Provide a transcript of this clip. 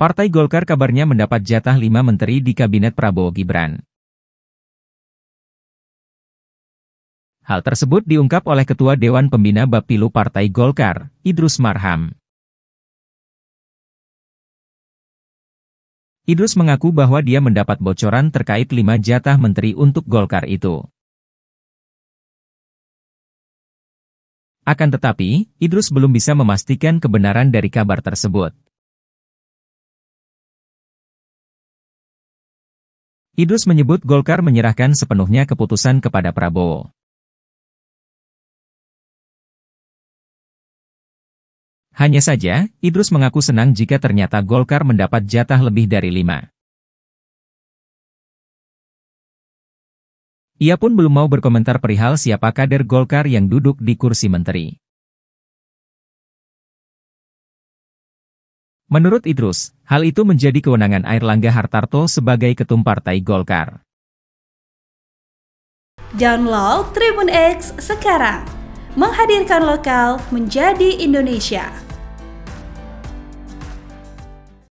Partai Golkar kabarnya mendapat jatah lima menteri di Kabinet Prabowo Gibran. Hal tersebut diungkap oleh Ketua Dewan Pembina Bapilu Partai Golkar, Idrus Marham. Idrus mengaku bahwa dia mendapat bocoran terkait lima jatah menteri untuk Golkar itu. Akan tetapi, Idrus belum bisa memastikan kebenaran dari kabar tersebut. Idrus menyebut Golkar menyerahkan sepenuhnya keputusan kepada Prabowo. Hanya saja, Idrus mengaku senang jika ternyata Golkar mendapat jatah lebih dari lima. Ia pun belum mau berkomentar perihal siapa kader Golkar yang duduk di kursi menteri. Menurut Idrus, hal itu menjadi kewenangan Air Langga Hartarto sebagai ketum Partai Golkar. Download Tribun X sekarang, menghadirkan lokal menjadi Indonesia.